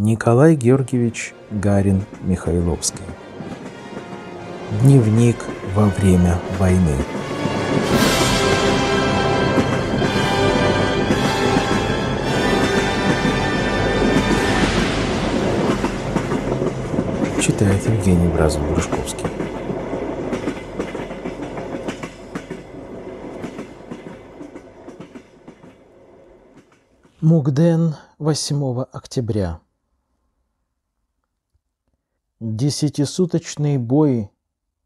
Николай Георгиевич Гарин Михайловский. Дневник во время войны. Читает Евгений Бразов-Грушковский. Мугден, 8 октября. Десятисуточный бой,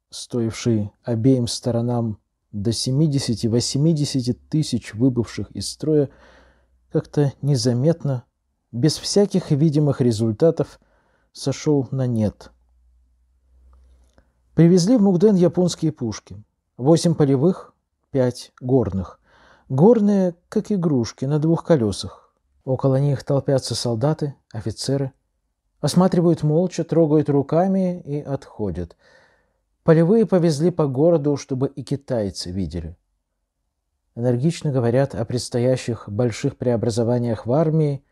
стоивший обеим сторонам до 70-80 тысяч выбывших из строя, как-то незаметно, без всяких видимых результатов, сошел на нет. Привезли в Мугден японские пушки. Восемь полевых, пять горных. Горные, как игрушки, на двух колесах. Около них толпятся солдаты, офицеры – Осматривают молча, трогают руками и отходят. Полевые повезли по городу, чтобы и китайцы видели. Энергично говорят о предстоящих больших преобразованиях в армии,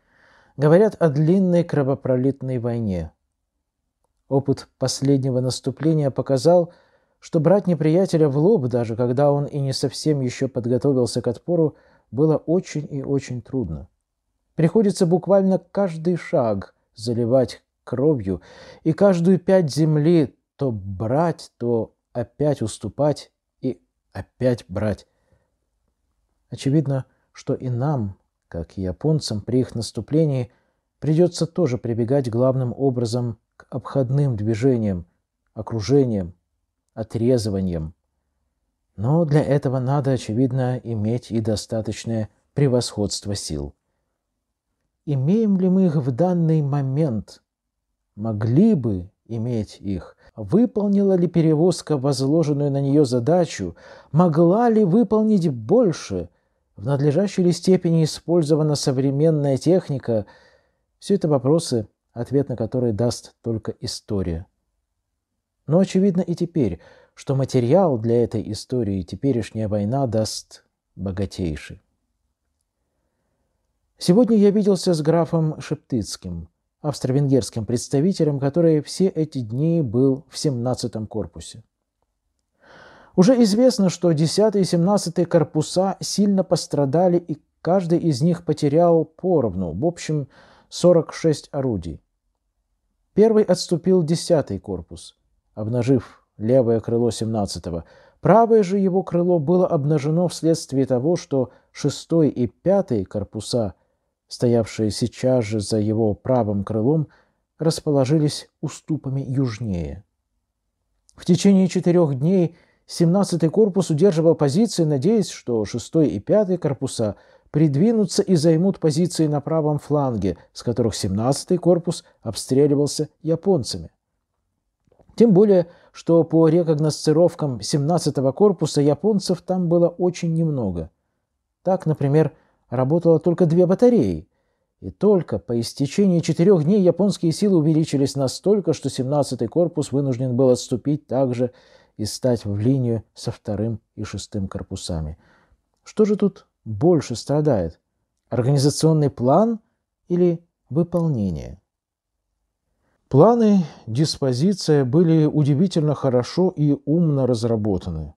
говорят о длинной кровопролитной войне. Опыт последнего наступления показал, что брать неприятеля в лоб, даже когда он и не совсем еще подготовился к отпору, было очень и очень трудно. Приходится буквально каждый шаг заливать кровью, и каждую пять земли то брать, то опять уступать и опять брать. Очевидно, что и нам, как и японцам, при их наступлении придется тоже прибегать главным образом к обходным движениям, окружениям, отрезываниям. Но для этого надо, очевидно, иметь и достаточное превосходство сил – имеем ли мы их в данный момент, могли бы иметь их, выполнила ли перевозка возложенную на нее задачу, могла ли выполнить больше, в надлежащей ли степени использована современная техника, все это вопросы, ответ на которые даст только история. Но очевидно и теперь, что материал для этой истории теперешняя война даст богатейший. Сегодня я виделся с графом Шептыцким, австро-венгерским представителем, который все эти дни был в 17-м корпусе. Уже известно, что 10 и 17 корпуса сильно пострадали, и каждый из них потерял поровну, в общем, 46 орудий. Первый отступил 10-й корпус, обнажив левое крыло 17-го. Правое же его крыло было обнажено вследствие того, что 6 и 5 корпуса – стоявшие сейчас же за его правым крылом, расположились уступами южнее. В течение четырех дней 17-й корпус удерживал позиции, надеясь, что 6-й и 5-й корпуса придвинутся и займут позиции на правом фланге, с которых 17-й корпус обстреливался японцами. Тем более, что по рекогносцировкам 17-го корпуса японцев там было очень немного. Так, например, работало только две батареи. И только по истечении четырех дней японские силы увеличились настолько, что 17-й корпус вынужден был отступить также и стать в линию со вторым и шестым корпусами. Что же тут больше страдает? Организационный план или выполнение? Планы, диспозиция были удивительно хорошо и умно разработаны.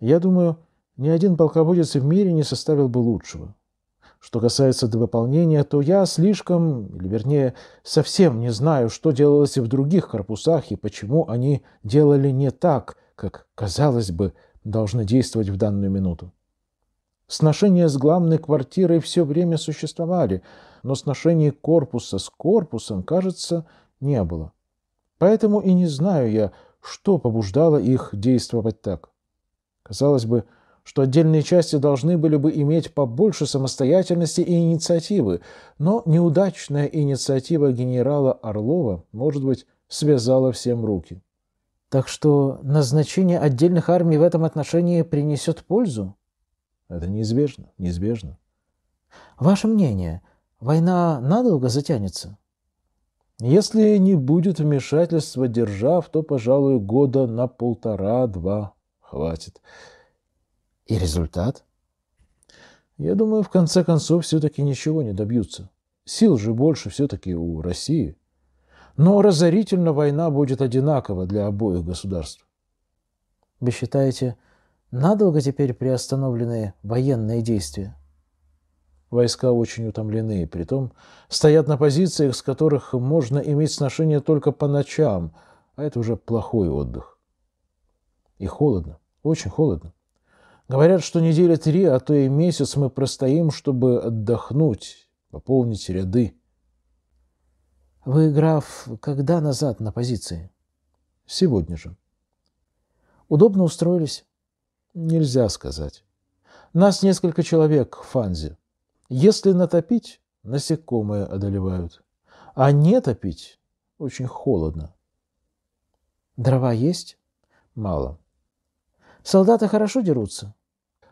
Я думаю, ни один полководец в мире не составил бы лучшего. Что касается до выполнения, то я слишком, или вернее, совсем не знаю, что делалось и в других корпусах и почему они делали не так, как, казалось бы, должны действовать в данную минуту. Сношения с главной квартирой все время существовали, но сношений корпуса с корпусом, кажется, не было. Поэтому и не знаю я, что побуждало их действовать так. Казалось бы, что отдельные части должны были бы иметь побольше самостоятельности и инициативы, но неудачная инициатива генерала Орлова, может быть, связала всем руки. Так что назначение отдельных армий в этом отношении принесет пользу? Это неизбежно, неизбежно. Ваше мнение, война надолго затянется? Если не будет вмешательства держав, то, пожалуй, года на полтора-два хватит. И результат? Я думаю, в конце концов, все-таки ничего не добьются. Сил же больше все-таки у России. Но разорительно война будет одинакова для обоих государств. Вы считаете, надолго теперь приостановлены военные действия? Войска очень утомлены, при том стоят на позициях, с которых можно иметь сношение только по ночам, а это уже плохой отдых. И холодно, очень холодно. Говорят, что недели три, а то и месяц мы простоим, чтобы отдохнуть, пополнить ряды. Вы, граф, когда назад на позиции? Сегодня же. Удобно устроились? Нельзя сказать. Нас несколько человек в Фанзе. Если натопить, насекомые одолевают. А не топить очень холодно. Дрова есть? Мало. Солдаты хорошо дерутся.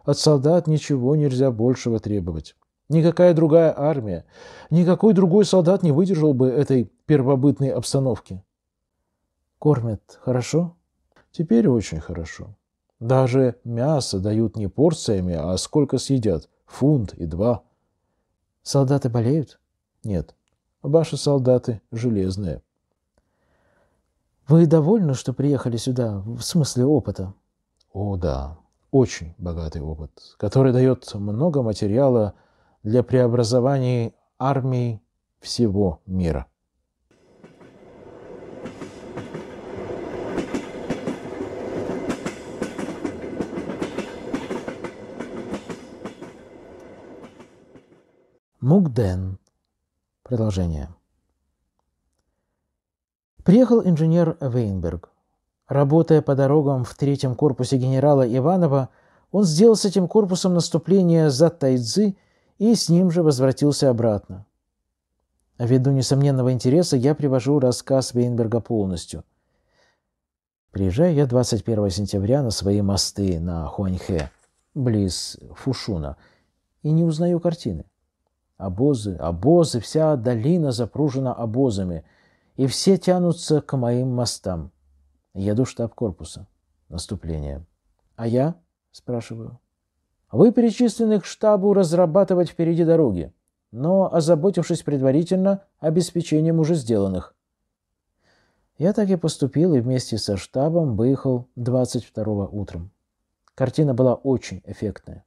От солдат ничего нельзя большего требовать. Никакая другая армия, никакой другой солдат не выдержал бы этой первобытной обстановки. Кормят хорошо? Теперь очень хорошо. Даже мясо дают не порциями, а сколько съедят. Фунт и два. Солдаты болеют? Нет. Ваши солдаты железные. Вы довольны, что приехали сюда, в смысле опыта? О да, очень богатый опыт, который дает много материала для преобразования армии всего мира. Мукден. Продолжение. Приехал инженер Вейнберг. Работая по дорогам в третьем корпусе генерала Иванова, он сделал с этим корпусом наступление за Тайцзы и с ним же возвратился обратно. Ввиду несомненного интереса я привожу рассказ Вейнберга полностью. Приезжаю я 21 сентября на свои мосты на Хуаньхэ, близ Фушуна, и не узнаю картины. Обозы, обозы, вся долина запружена обозами, и все тянутся к моим мостам. Еду в штаб корпуса. Наступление. А я? Спрашиваю. Вы перечислены к штабу разрабатывать впереди дороги, но озаботившись предварительно обеспечением уже сделанных. Я так и поступил и вместе со штабом выехал 22 утром. Картина была очень эффектная.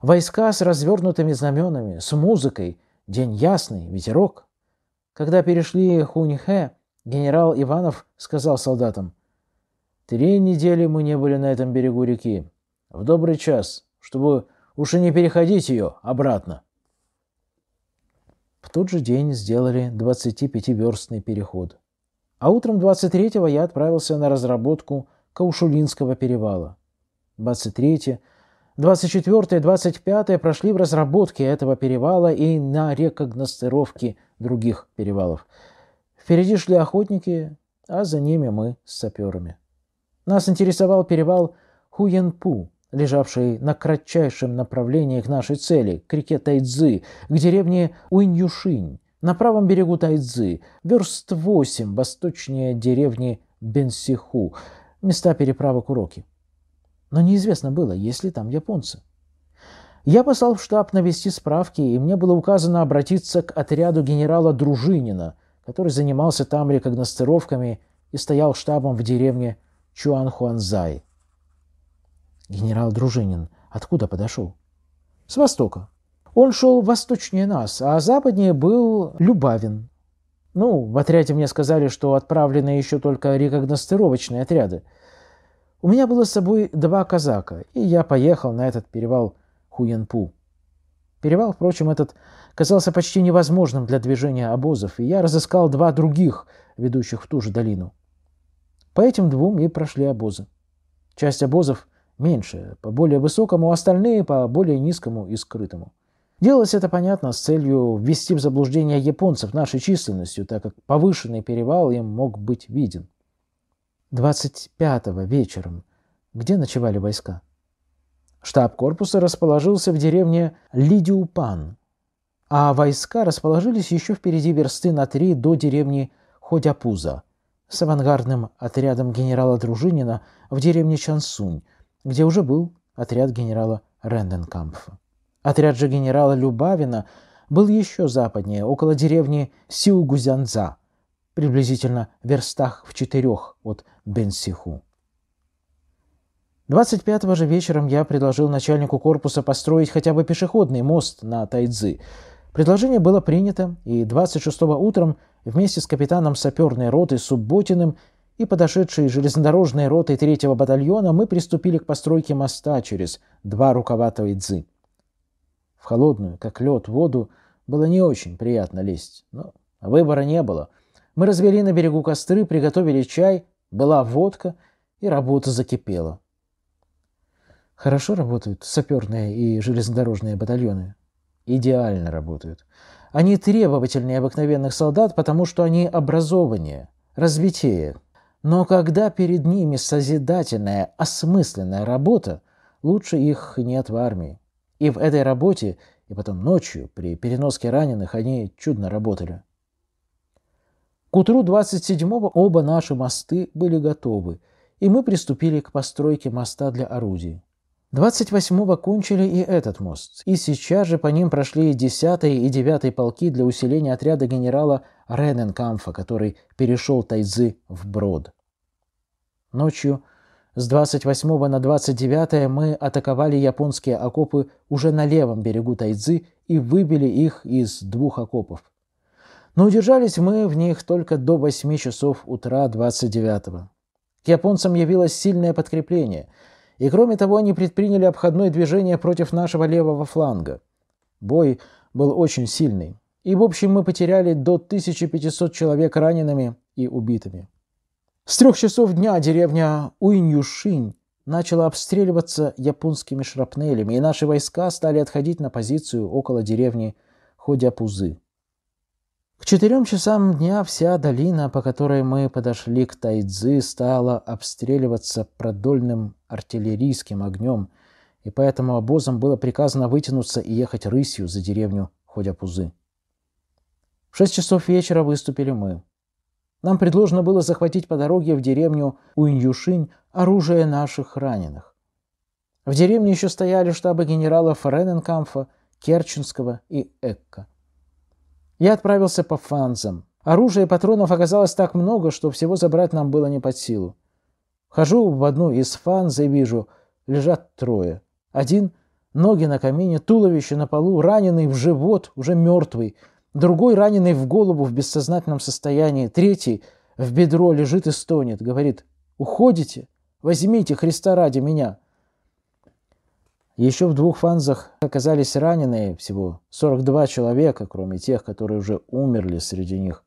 Войска с развернутыми знаменами, с музыкой, день ясный, ветерок. Когда перешли Хуньхэ, генерал Иванов сказал солдатам – Три недели мы не были на этом берегу реки. В добрый час, чтобы уж и не переходить ее обратно. В тот же день сделали 25-верстный переход. А утром 23-го я отправился на разработку Каушулинского перевала. 23-е, 24-е, 25-е прошли в разработке этого перевала и на рекогностировке других перевалов. Впереди шли охотники, а за ними мы с саперами. Нас интересовал перевал Хуянпу, лежавший на кратчайшем направлении к нашей цели, к реке Тайцзы, к деревне Уиньюшинь, на правом берегу Тайцзы, верст 8 восточнее деревни Бенсиху, места переправок уроки. Но неизвестно было, есть ли там японцы. Я послал в штаб навести справки, и мне было указано обратиться к отряду генерала Дружинина, который занимался там рекогностировками и стоял штабом в деревне Чуан Хуанзай. Генерал Дружинин откуда подошел? С востока. Он шел восточнее нас, а западнее был Любавин. Ну, в отряде мне сказали, что отправлены еще только рекогностировочные отряды. У меня было с собой два казака, и я поехал на этот перевал Хуянпу. Перевал, впрочем, этот казался почти невозможным для движения обозов, и я разыскал два других, ведущих в ту же долину. По этим двум и прошли обозы. Часть обозов меньше, по более высокому, остальные по более низкому и скрытому. Делалось это, понятно, с целью ввести в заблуждение японцев нашей численностью, так как повышенный перевал им мог быть виден. 25-го вечером. Где ночевали войска? Штаб корпуса расположился в деревне Лидиупан, а войска расположились еще впереди версты на три до деревни Ходяпуза – с авангардным отрядом генерала Дружинина в деревне Чансунь, где уже был отряд генерала Ренденкампфа. Отряд же генерала Любавина был еще западнее, около деревни Сиугузянза, приблизительно в верстах в четырех от Бенсиху. 25 же вечером я предложил начальнику корпуса построить хотя бы пешеходный мост на Тайдзи, Предложение было принято, и 26-го утром вместе с капитаном саперной роты Субботиным и подошедшей железнодорожной ротой третьего батальона мы приступили к постройке моста через два рукава Тойцзы. В холодную, как лед, воду было не очень приятно лезть, но выбора не было. Мы развели на берегу костры, приготовили чай, была водка, и работа закипела. «Хорошо работают саперные и железнодорожные батальоны», идеально работают. Они требовательнее обыкновенных солдат, потому что они образованнее, развитее. Но когда перед ними созидательная, осмысленная работа, лучше их нет в армии. И в этой работе, и потом ночью, при переноске раненых, они чудно работали. К утру 27-го оба наши мосты были готовы, и мы приступили к постройке моста для орудий. 28-го кончили и этот мост, и сейчас же по ним прошли 10-й и 9-й полки для усиления отряда генерала Рененкамфа, который перешел Тайзы в Брод. Ночью с 28 на 29 мы атаковали японские окопы уже на левом берегу Тайзы и выбили их из двух окопов. Но удержались мы в них только до 8 часов утра 29-го. К японцам явилось сильное подкрепление – и кроме того, они предприняли обходное движение против нашего левого фланга. Бой был очень сильный, и в общем мы потеряли до 1500 человек ранеными и убитыми. С трех часов дня деревня Уиньюшинь начала обстреливаться японскими шрапнелями, и наши войска стали отходить на позицию около деревни Ходяпузы. К четырем часам дня вся долина, по которой мы подошли к Тайдзи, стала обстреливаться продольным артиллерийским огнем, и поэтому обозам было приказано вытянуться и ехать рысью за деревню Ходяпузы. В шесть часов вечера выступили мы. Нам предложено было захватить по дороге в деревню Уиньюшинь оружие наших раненых. В деревне еще стояли штабы генералов Рененкамфа, Керченского и Экка. Я отправился по фанзам. Оружия и патронов оказалось так много, что всего забрать нам было не под силу. Хожу в одну из фанз и вижу, лежат трое. Один – ноги на камине, туловище на полу, раненый в живот, уже мертвый. Другой – раненый в голову в бессознательном состоянии. Третий – в бедро лежит и стонет. Говорит, уходите, возьмите Христа ради меня. Еще в двух фанзах оказались раненые всего 42 человека, кроме тех, которые уже умерли среди них.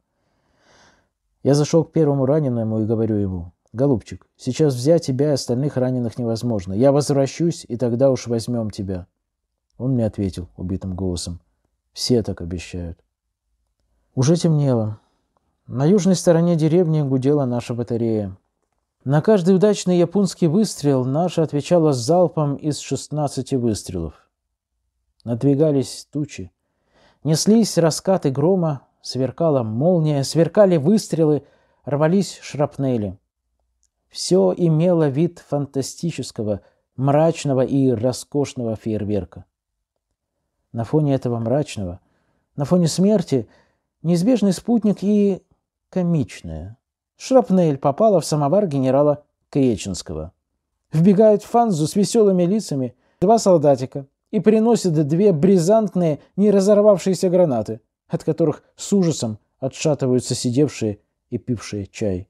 Я зашел к первому раненому и говорю ему – «Голубчик, сейчас взять тебя и остальных раненых невозможно. Я возвращусь, и тогда уж возьмем тебя». Он мне ответил убитым голосом. «Все так обещают». Уже темнело. На южной стороне деревни гудела наша батарея. На каждый удачный японский выстрел наша отвечала залпом из 16 выстрелов. Надвигались тучи. Неслись раскаты грома, сверкала молния, сверкали выстрелы, рвались шрапнели. Все имело вид фантастического, мрачного и роскошного фейерверка. На фоне этого мрачного, на фоне смерти, неизбежный спутник и комичное. Шрапнель попала в самовар генерала Креченского. Вбегают в фанзу с веселыми лицами два солдатика и приносят две бризантные, не разорвавшиеся гранаты, от которых с ужасом отшатываются сидевшие и пившие чай.